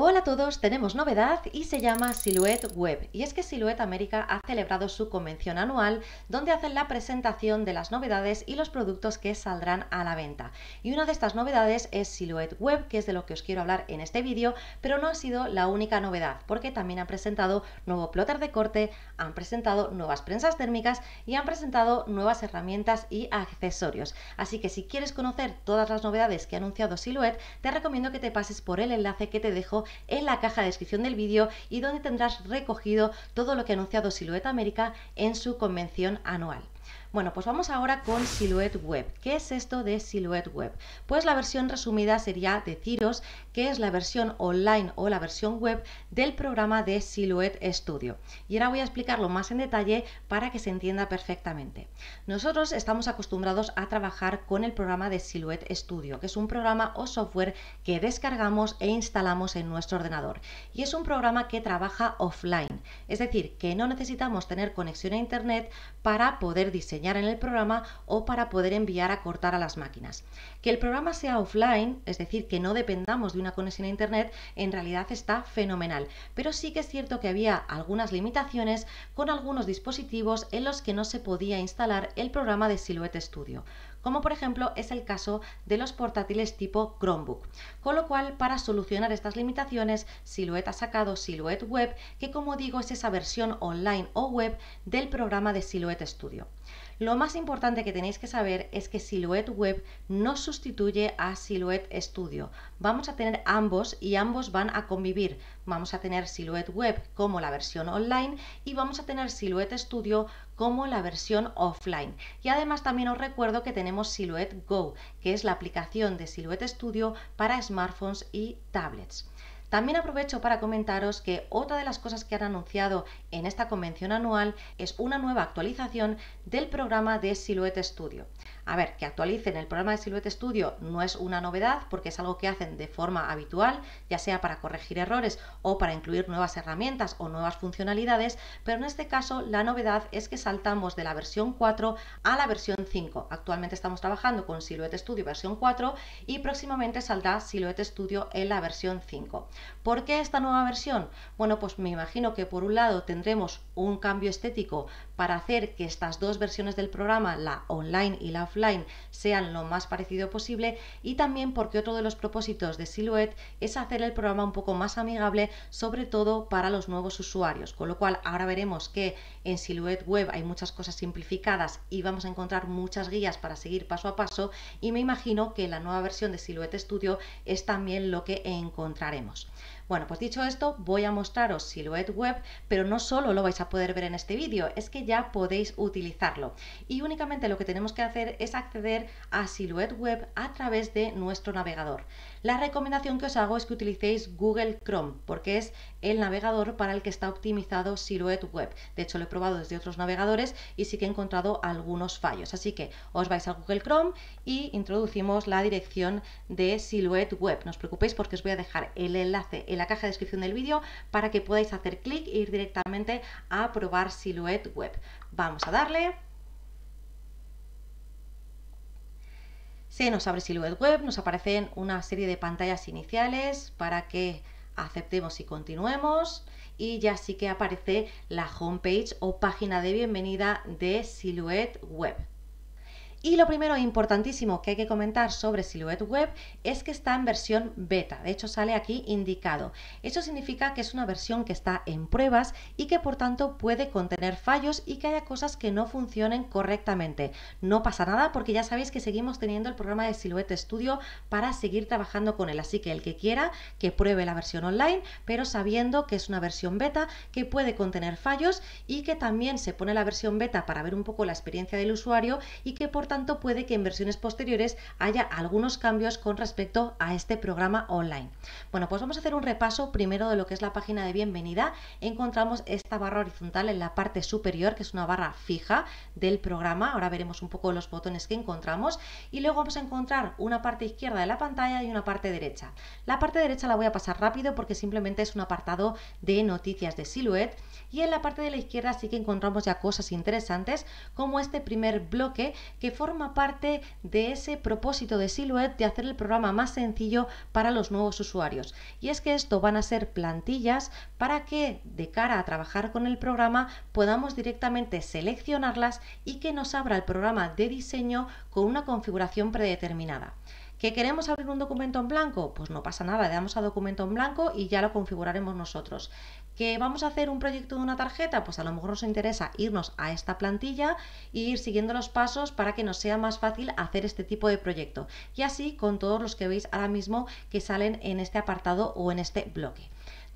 Hola a todos, tenemos novedad y se llama Silhouette Web. Y es que Silhouette América ha celebrado su convención anual donde hacen la presentación de las novedades y los productos que saldrán a la venta. Y una de estas novedades es Silhouette Web, que es de lo que os quiero hablar en este vídeo, pero no ha sido la única novedad, porque también han presentado nuevo plotter de corte, han presentado nuevas prensas térmicas y han presentado nuevas herramientas y accesorios. Así que si quieres conocer todas las novedades que ha anunciado Silhouette, te recomiendo que te pases por el enlace que te dejo en la caja de descripción del vídeo y donde tendrás recogido todo lo que ha anunciado Silueta América en su convención anual. Bueno, pues vamos ahora con Silhouette Web. ¿Qué es esto de Silhouette Web? Pues la versión resumida sería deciros que es la versión online o la versión web del programa de Silhouette Studio. Y ahora voy a explicarlo más en detalle para que se entienda perfectamente. Nosotros estamos acostumbrados a trabajar con el programa de Silhouette Studio, que es un programa o software que descargamos e instalamos en nuestro ordenador. Y es un programa que trabaja offline, es decir, que no necesitamos tener conexión a Internet para poder diseñar en el programa o para poder enviar a cortar a las máquinas. Que el programa sea offline, es decir, que no dependamos de una conexión a Internet, en realidad está fenomenal, pero sí que es cierto que había algunas limitaciones con algunos dispositivos en los que no se podía instalar el programa de Silhouette Studio como por ejemplo es el caso de los portátiles tipo Chromebook. Con lo cual, para solucionar estas limitaciones, Silhouette ha sacado Silhouette Web, que como digo es esa versión online o web del programa de Silhouette Studio. Lo más importante que tenéis que saber es que Silhouette Web no sustituye a Silhouette Studio. Vamos a tener ambos y ambos van a convivir. Vamos a tener Silhouette Web como la versión online y vamos a tener Silhouette Studio como la versión offline. Y además también os recuerdo que tenemos Silhouette Go, que es la aplicación de Silhouette Studio para smartphones y tablets. También aprovecho para comentaros que otra de las cosas que han anunciado en esta convención anual es una nueva actualización del programa de Silhouette Studio a ver, que actualicen el programa de Silhouette Studio no es una novedad porque es algo que hacen de forma habitual, ya sea para corregir errores o para incluir nuevas herramientas o nuevas funcionalidades, pero en este caso la novedad es que saltamos de la versión 4 a la versión 5. Actualmente estamos trabajando con Silhouette Studio versión 4 y próximamente saldrá Silhouette Studio en la versión 5. ¿Por qué esta nueva versión? Bueno, pues me imagino que por un lado tendremos un cambio estético para hacer que estas dos versiones del programa, la online y la offline, sean lo más parecido posible y también porque otro de los propósitos de Silhouette es hacer el programa un poco más amigable, sobre todo para los nuevos usuarios, con lo cual ahora veremos que en Silhouette Web hay muchas cosas simplificadas y vamos a encontrar muchas guías para seguir paso a paso y me imagino que la nueva versión de Silhouette Studio es también lo que encontraremos. Bueno, pues dicho esto, voy a mostraros Silhouette Web, pero no solo lo vais a poder ver en este vídeo, es que ya podéis utilizarlo. Y únicamente lo que tenemos que hacer es acceder a Silhouette Web a través de nuestro navegador la recomendación que os hago es que utilicéis Google Chrome, porque es el navegador para el que está optimizado Silhouette Web. De hecho, lo he probado desde otros navegadores y sí que he encontrado algunos fallos. Así que os vais a Google Chrome y introducimos la dirección de Silhouette Web. No os preocupéis porque os voy a dejar el enlace en la caja de descripción del vídeo para que podáis hacer clic e ir directamente a probar Silhouette Web. Vamos a darle. Se nos abre Silhouette Web, nos aparecen una serie de pantallas iniciales para que aceptemos y continuemos y ya sí que aparece la homepage o página de bienvenida de Silhouette Web. Y lo primero importantísimo que hay que comentar sobre Silhouette Web es que está en versión beta, de hecho sale aquí indicado. Eso significa que es una versión que está en pruebas y que por tanto puede contener fallos y que haya cosas que no funcionen correctamente. No pasa nada porque ya sabéis que seguimos teniendo el programa de Silhouette Studio para seguir trabajando con él, así que el que quiera que pruebe la versión online, pero sabiendo que es una versión beta que puede contener fallos y que también se pone la versión beta para ver un poco la experiencia del usuario y que por tanto puede que en versiones posteriores haya algunos cambios con respecto a este programa online. Bueno, pues vamos a hacer un repaso primero de lo que es la página de bienvenida. Encontramos esta barra horizontal en la parte superior, que es una barra fija del programa. Ahora veremos un poco los botones que encontramos. Y luego vamos a encontrar una parte izquierda de la pantalla y una parte derecha. La parte derecha la voy a pasar rápido porque simplemente es un apartado de noticias de Silhouette y en la parte de la izquierda sí que encontramos ya cosas interesantes como este primer bloque que forma parte de ese propósito de Silhouette de hacer el programa más sencillo para los nuevos usuarios. Y es que esto van a ser plantillas para que de cara a trabajar con el programa podamos directamente seleccionarlas y que nos abra el programa de diseño con una configuración predeterminada. ¿Que queremos abrir un documento en blanco? Pues no pasa nada, le damos a documento en blanco y ya lo configuraremos nosotros. ¿Que vamos a hacer un proyecto de una tarjeta? Pues a lo mejor nos interesa irnos a esta plantilla e ir siguiendo los pasos para que nos sea más fácil hacer este tipo de proyecto. Y así con todos los que veis ahora mismo que salen en este apartado o en este bloque.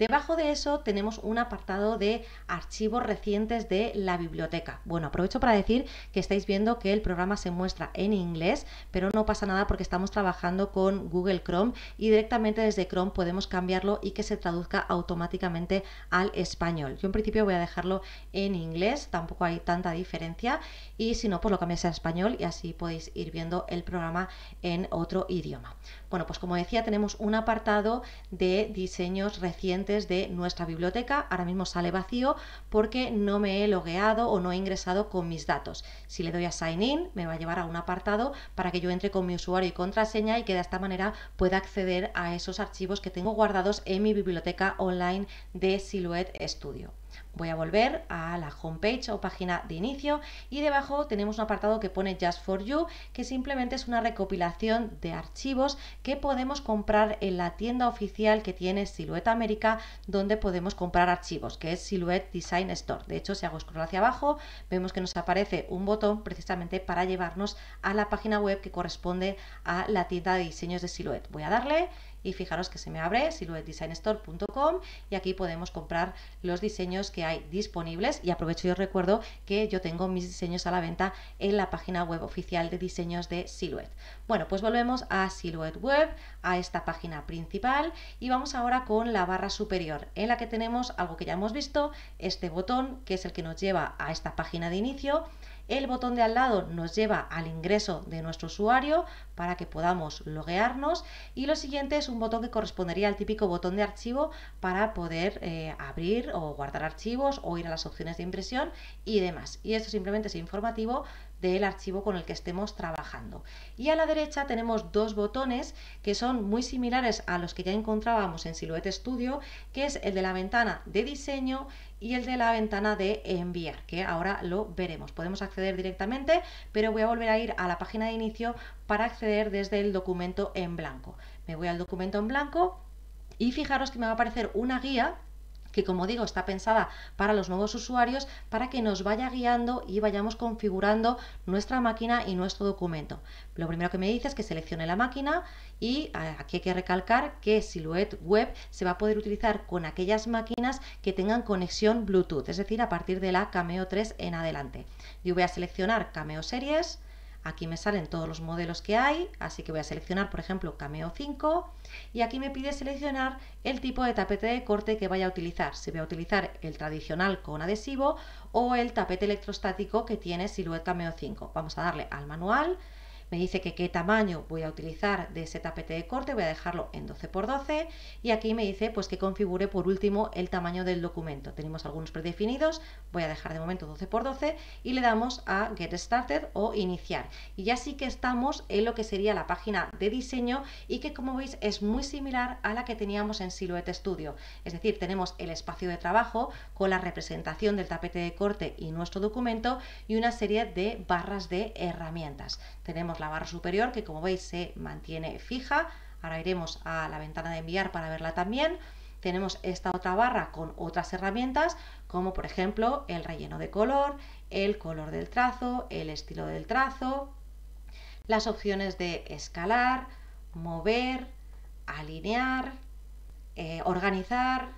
Debajo de eso tenemos un apartado de archivos recientes de la biblioteca. Bueno, aprovecho para decir que estáis viendo que el programa se muestra en inglés, pero no pasa nada porque estamos trabajando con Google Chrome y directamente desde Chrome podemos cambiarlo y que se traduzca automáticamente al español. Yo en principio voy a dejarlo en inglés, tampoco hay tanta diferencia y si no, pues lo cambiáis a español y así podéis ir viendo el programa en otro idioma. Bueno, pues como decía, tenemos un apartado de diseños recientes de nuestra biblioteca. Ahora mismo sale vacío porque no me he logueado o no he ingresado con mis datos. Si le doy a Sign In, me va a llevar a un apartado para que yo entre con mi usuario y contraseña y que de esta manera pueda acceder a esos archivos que tengo guardados en mi biblioteca online de Silhouette Studio. Voy a volver a la homepage o página de inicio y debajo tenemos un apartado que pone Just for You, que simplemente es una recopilación de archivos que podemos comprar en la tienda oficial que tiene Silhouette América, donde podemos comprar archivos, que es Silhouette Design Store. De hecho, si hago scroll hacia abajo, vemos que nos aparece un botón precisamente para llevarnos a la página web que corresponde a la tienda de diseños de Silhouette. Voy a darle y fijaros que se me abre siluetdesignstore.com y aquí podemos comprar los diseños que hay disponibles y aprovecho y os recuerdo que yo tengo mis diseños a la venta en la página web oficial de diseños de Silhouette. Bueno, pues volvemos a Silhouette Web, a esta página principal y vamos ahora con la barra superior en la que tenemos algo que ya hemos visto, este botón que es el que nos lleva a esta página de inicio el botón de al lado nos lleva al ingreso de nuestro usuario para que podamos loguearnos y lo siguiente es un botón que correspondería al típico botón de archivo para poder eh, abrir o guardar archivos o ir a las opciones de impresión y demás. Y esto simplemente es informativo del archivo con el que estemos trabajando. Y a la derecha tenemos dos botones que son muy similares a los que ya encontrábamos en Silhouette Studio, que es el de la ventana de diseño y el de la ventana de enviar, que ahora lo veremos. Podemos acceder directamente, pero voy a volver a ir a la página de inicio para acceder desde el documento en blanco. Me voy al documento en blanco y fijaros que me va a aparecer una guía que como digo está pensada para los nuevos usuarios, para que nos vaya guiando y vayamos configurando nuestra máquina y nuestro documento. Lo primero que me dice es que seleccione la máquina y eh, aquí hay que recalcar que Silhouette Web se va a poder utilizar con aquellas máquinas que tengan conexión Bluetooth, es decir, a partir de la Cameo 3 en adelante. Yo voy a seleccionar Cameo Series Aquí me salen todos los modelos que hay, así que voy a seleccionar, por ejemplo, Cameo 5 y aquí me pide seleccionar el tipo de tapete de corte que vaya a utilizar, si voy a utilizar el tradicional con adhesivo o el tapete electrostático que tiene Silhouette Cameo 5. Vamos a darle al manual me dice que qué tamaño voy a utilizar de ese tapete de corte, voy a dejarlo en 12 x 12 y aquí me dice pues que configure por último el tamaño del documento. Tenemos algunos predefinidos, voy a dejar de momento 12 x 12 y le damos a Get Started o Iniciar. Y ya sí que estamos en lo que sería la página de diseño y que como veis es muy similar a la que teníamos en Silhouette Studio. Es decir, tenemos el espacio de trabajo con la representación del tapete de corte y nuestro documento y una serie de barras de herramientas. Tenemos la barra superior que como veis se mantiene fija. Ahora iremos a la ventana de enviar para verla también. Tenemos esta otra barra con otras herramientas como por ejemplo el relleno de color, el color del trazo, el estilo del trazo, las opciones de escalar, mover, alinear, eh, organizar,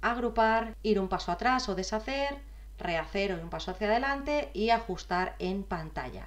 agrupar, ir un paso atrás o deshacer, rehacer o ir un paso hacia adelante y ajustar en pantalla.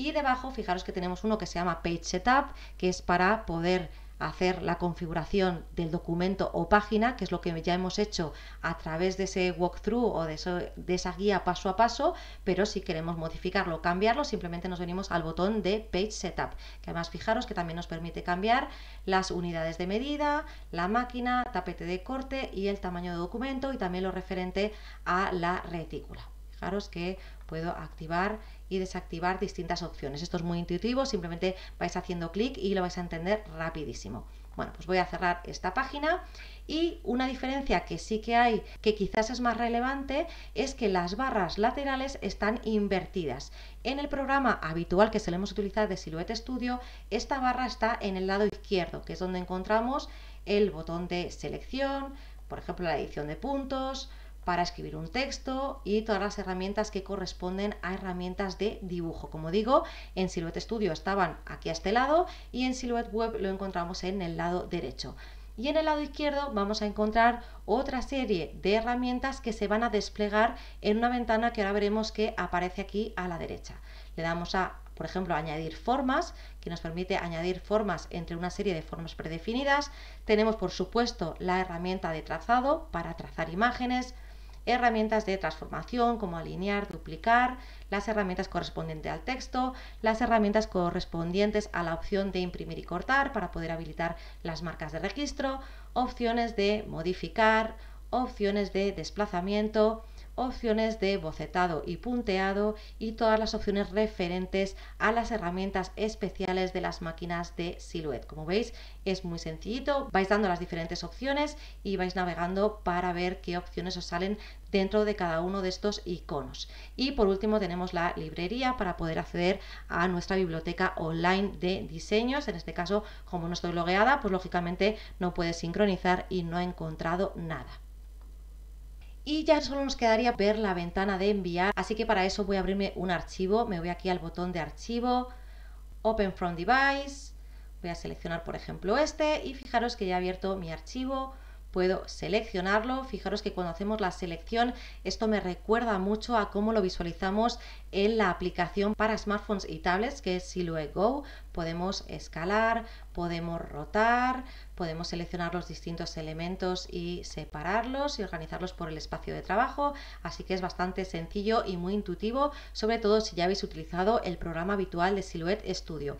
Y debajo, fijaros que tenemos uno que se llama Page Setup, que es para poder hacer la configuración del documento o página, que es lo que ya hemos hecho a través de ese walkthrough o de, esa guía paso a paso, pero si queremos modificarlo o cambiarlo, simplemente nos venimos al botón de Page Setup, que además fijaros que también nos permite cambiar las unidades de medida, la máquina, tapete de corte y el tamaño de documento y también lo referente a la retícula. Fijaros que puedo activar y desactivar distintas opciones. Esto es muy intuitivo, simplemente vais haciendo clic y lo vais a entender rapidísimo. Bueno, pues voy a cerrar esta página y una diferencia que sí que hay, que quizás es más relevante, es que las barras laterales están invertidas. En el programa habitual que solemos utilizar de Silhouette Studio, esta barra está en el lado izquierdo, que es donde encontramos el botón de selección, por ejemplo la edición de puntos, para escribir un texto y todas las herramientas que corresponden a herramientas de dibujo. Como digo, en Silhouette Studio estaban aquí a este lado y en Silhouette Web lo encontramos en el lado derecho. Y en el lado izquierdo vamos a encontrar otra serie de herramientas que se van a desplegar en una ventana que ahora veremos que aparece aquí a la derecha. Le damos a por ejemplo, añadir formas, que nos permite añadir formas entre una serie de formas predefinidas. Tenemos, por supuesto, la herramienta de trazado para trazar imágenes, herramientas de transformación como alinear, duplicar, las herramientas correspondientes al texto, las herramientas correspondientes a la opción de imprimir y cortar para poder habilitar las marcas de registro, opciones de modificar, opciones de desplazamiento, opciones de bocetado y punteado y todas las opciones referentes a las herramientas especiales de las máquinas de Silhouette. Como veis es muy sencillito, vais dando las diferentes opciones y vais navegando para ver qué opciones os salen dentro de cada uno de estos iconos. Y por último tenemos la librería para poder acceder a nuestra biblioteca online de diseños. En este caso, como no estoy logueada, pues lógicamente no puede sincronizar y no he encontrado nada y ya solo nos quedaría ver la ventana de enviar, así que para eso voy a abrirme un archivo, me voy aquí al botón de archivo, Open from Device, voy a seleccionar por ejemplo este y fijaros que ya he abierto mi archivo, puedo seleccionarlo. Fijaros que cuando hacemos la selección, esto me recuerda mucho a cómo lo visualizamos en la aplicación para smartphones y tablets, que es Silhouette Go. Podemos escalar, podemos rotar, podemos seleccionar los distintos elementos y separarlos y organizarlos por el espacio de trabajo. Así que es bastante sencillo y muy intuitivo, sobre todo si ya habéis utilizado el programa habitual de Silhouette Studio.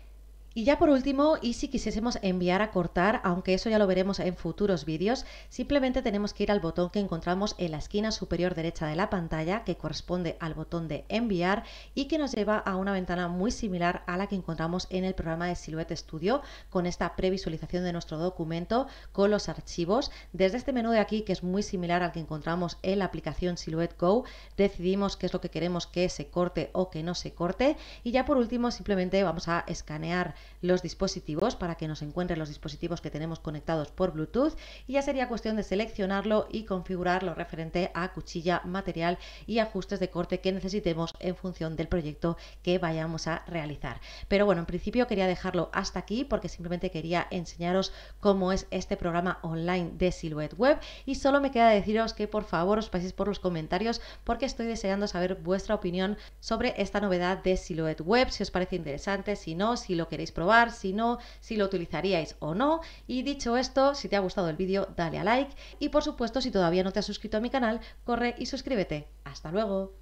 Y ya por último, y si quisiésemos enviar a cortar, aunque eso ya lo veremos en futuros vídeos, simplemente tenemos que ir al botón que encontramos en la esquina superior derecha de la pantalla, que corresponde al botón de enviar y que nos lleva a una ventana muy similar a la que encontramos en el programa de Silhouette Studio, con esta previsualización de nuestro documento con los archivos. Desde este menú de aquí, que es muy similar al que encontramos en la aplicación Silhouette Go, decidimos qué es lo que queremos que se corte o que no se corte. Y ya por último, simplemente vamos a escanear los dispositivos para que nos encuentren los dispositivos que tenemos conectados por Bluetooth y ya sería cuestión de seleccionarlo y configurarlo referente a cuchilla, material y ajustes de corte que necesitemos en función del proyecto que vayamos a realizar. Pero bueno, en principio quería dejarlo hasta aquí porque simplemente quería enseñaros cómo es este programa online de Silhouette Web y solo me queda deciros que por favor os paséis por los comentarios porque estoy deseando saber vuestra opinión sobre esta novedad de Silhouette Web, si os parece interesante, si no, si lo queréis probar, si no, si lo utilizaríais o no. Y dicho esto, si te ha gustado el vídeo, dale a like y por supuesto, si todavía no te has suscrito a mi canal, corre y suscríbete. ¡Hasta luego!